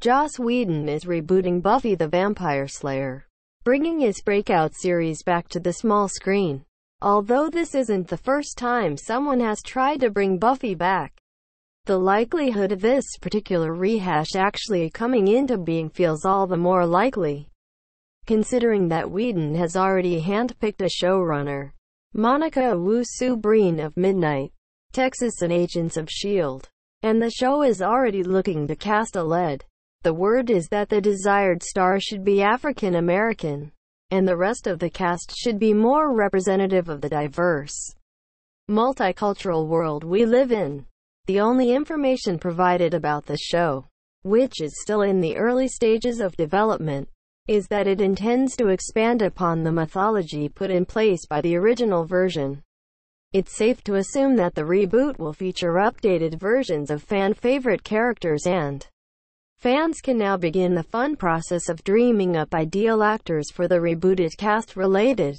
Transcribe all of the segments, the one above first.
Joss Whedon is rebooting Buffy the Vampire Slayer, bringing his breakout series back to the small screen. Although this isn't the first time someone has tried to bring Buffy back, the likelihood of this particular rehash actually coming into being feels all the more likely, considering that Whedon has already handpicked a showrunner, Monica Wu-Soo Breen of Midnight, Texas and Agents of S.H.I.E.L.D., and the show is already looking to cast a lead the word is that the desired star should be African American, and the rest of the cast should be more representative of the diverse, multicultural world we live in. The only information provided about the show, which is still in the early stages of development, is that it intends to expand upon the mythology put in place by the original version. It's safe to assume that the reboot will feature updated versions of fan favorite characters and Fans can now begin the fun process of dreaming up ideal actors for the rebooted cast-related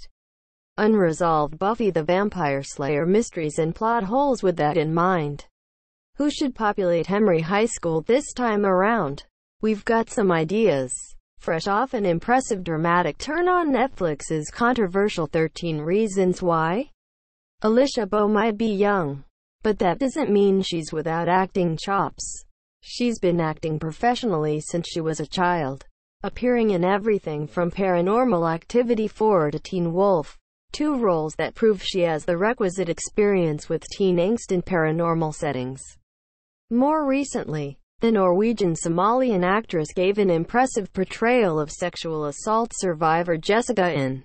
unresolved Buffy the Vampire Slayer mysteries and plot holes with that in mind. Who should populate Henry High School this time around? We've got some ideas. Fresh off an impressive dramatic turn on Netflix's controversial 13 Reasons Why, Alicia Bo might be young, but that doesn't mean she's without acting chops. She's been acting professionally since she was a child, appearing in everything from paranormal activity 4 to Teen Wolf. Two roles that prove she has the requisite experience with teen angst in paranormal settings. More recently, the Norwegian Somalian actress gave an impressive portrayal of sexual assault survivor Jessica in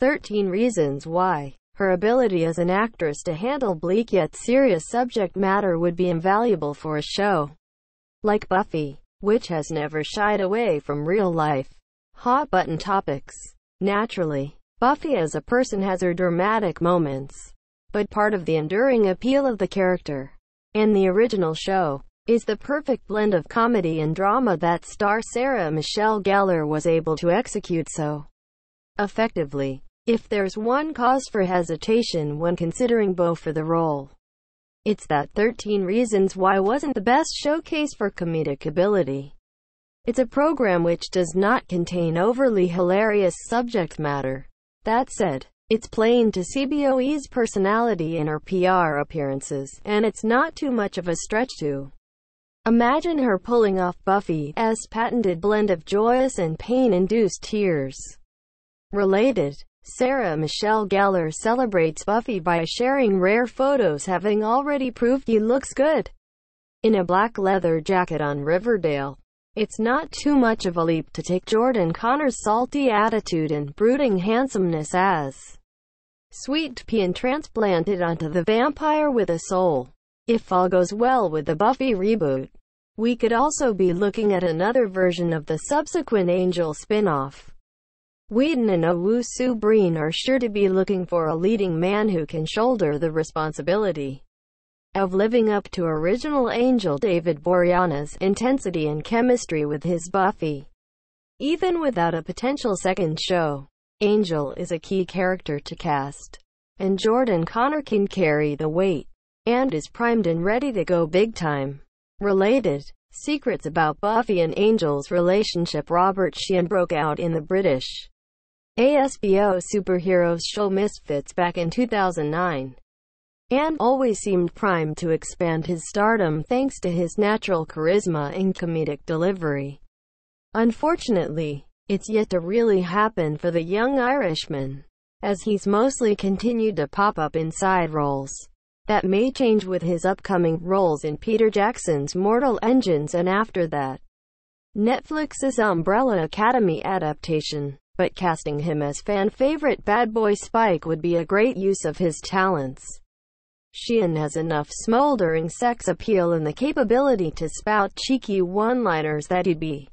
13 Reasons Why. Her ability as an actress to handle bleak yet serious subject matter would be invaluable for a show like Buffy, which has never shied away from real-life, hot-button topics. Naturally, Buffy as a person has her dramatic moments, but part of the enduring appeal of the character and the original show is the perfect blend of comedy and drama that star Sarah Michelle Gellar was able to execute so effectively. If there's one cause for hesitation when considering Bo for the role, it's that 13 Reasons Why wasn't the best showcase for comedic ability. It's a program which does not contain overly hilarious subject matter. That said, it's plain to CBOE's personality in her PR appearances, and it's not too much of a stretch to imagine her pulling off Buffy's patented blend of joyous and pain-induced tears. Related Sarah Michelle Gellar celebrates Buffy by sharing rare photos having already proved he looks good in a black leather jacket on Riverdale. It's not too much of a leap to take Jordan Connor's salty attitude and brooding handsomeness as sweet pea and onto the vampire with a soul. If all goes well with the Buffy reboot, we could also be looking at another version of the subsequent Angel spin-off. Whedon and Owusu Breen are sure to be looking for a leading man who can shoulder the responsibility of living up to original Angel David Boreanaz's intensity and chemistry with his Buffy, even without a potential second show. Angel is a key character to cast, and Jordan Connor can carry the weight, and is primed and ready to go big time. Related Secrets about Buffy and Angel's relationship Robert Sheehan broke out in the British ASBO superheroes show Misfits back in 2009 and always seemed primed to expand his stardom thanks to his natural charisma and comedic delivery. Unfortunately, it's yet to really happen for the young Irishman, as he's mostly continued to pop up in side roles. That may change with his upcoming roles in Peter Jackson's Mortal Engines and after that, Netflix's Umbrella Academy adaptation but casting him as fan favorite bad boy Spike would be a great use of his talents. Sheehan has enough smoldering sex appeal and the capability to spout cheeky one-liners that he'd be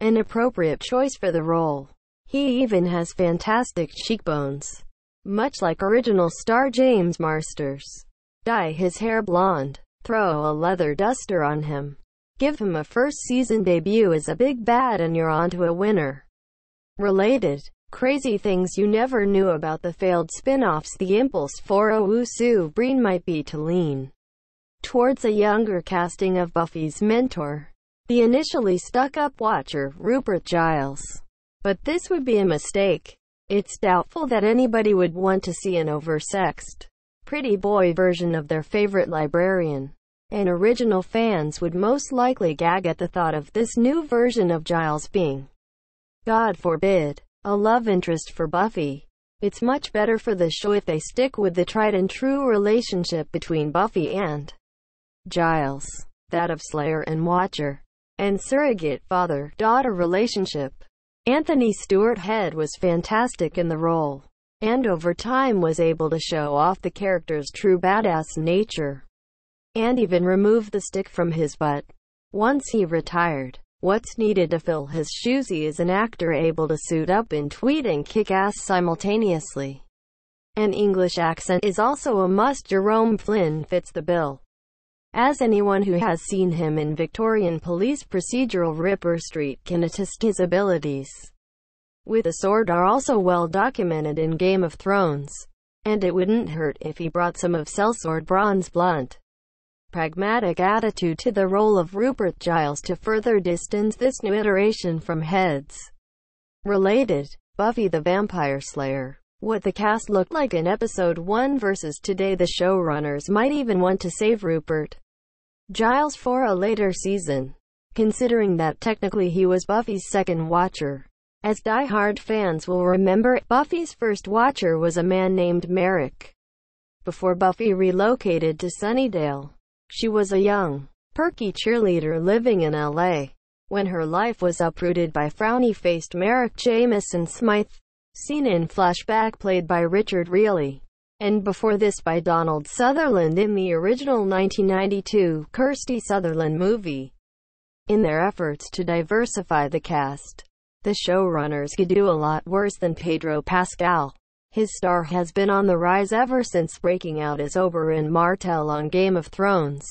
an appropriate choice for the role. He even has fantastic cheekbones, much like original star James Marsters. Dye his hair blonde, throw a leather duster on him, give him a first season debut as a big bad and you're onto a winner. Related Crazy things you never knew about the failed spin-offs The impulse for a Wu-Su Breen might be to lean towards a younger casting of Buffy's mentor, the initially stuck-up watcher, Rupert Giles. But this would be a mistake. It's doubtful that anybody would want to see an oversexed, pretty boy version of their favorite librarian. And original fans would most likely gag at the thought of this new version of Giles being God forbid. A love interest for Buffy. It's much better for the show if they stick with the tried and true relationship between Buffy and Giles, that of Slayer and Watcher, and surrogate father-daughter relationship. Anthony Stewart Head was fantastic in the role, and over time was able to show off the character's true badass nature, and even remove the stick from his butt. Once he retired, What's needed to fill his shoes is an actor able to suit up and tweet and kick ass simultaneously. An English accent is also a must. Jerome Flynn fits the bill. As anyone who has seen him in Victorian police procedural Ripper Street can attest his abilities with a sword are also well documented in Game of Thrones. And it wouldn't hurt if he brought some of Sellsword Bronze Blunt pragmatic attitude to the role of Rupert Giles to further distance this new iteration from Heads. Related, Buffy the Vampire Slayer. What the cast looked like in episode 1 versus today the showrunners might even want to save Rupert Giles for a later season, considering that technically he was Buffy's second watcher. As die-hard fans will remember, Buffy's first watcher was a man named Merrick, before Buffy relocated to Sunnydale. She was a young, perky cheerleader living in L.A. when her life was uprooted by frowny-faced Merrick Jamison Smythe, seen in flashback played by Richard Reilly, and before this by Donald Sutherland in the original 1992 Kirsty Sutherland movie. In their efforts to diversify the cast, the showrunners could do a lot worse than Pedro Pascal. His star has been on the rise ever since breaking out as Oberyn Martell on Game of Thrones,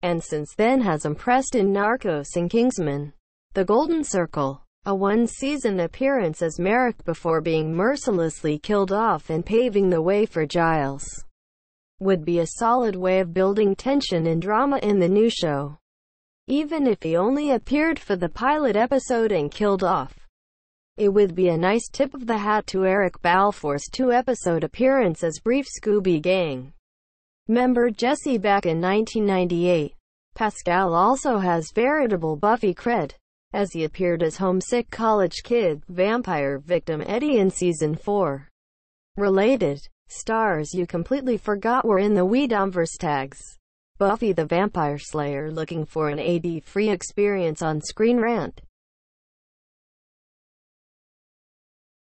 and since then has impressed in Narcos and Kingsman. The Golden Circle a one-season appearance as Merrick before being mercilessly killed off and paving the way for Giles, would be a solid way of building tension and drama in the new show, even if he only appeared for the pilot episode and killed off. It would be a nice tip of the hat to Eric Balfour's two-episode appearance as brief Scooby Gang member Jesse back in 1998. Pascal also has veritable Buffy cred, as he appeared as homesick college kid vampire victim Eddie in Season 4. Related stars you completely forgot were in the We Domverse tags. Buffy the Vampire Slayer looking for an AD-free experience on Screen Rant.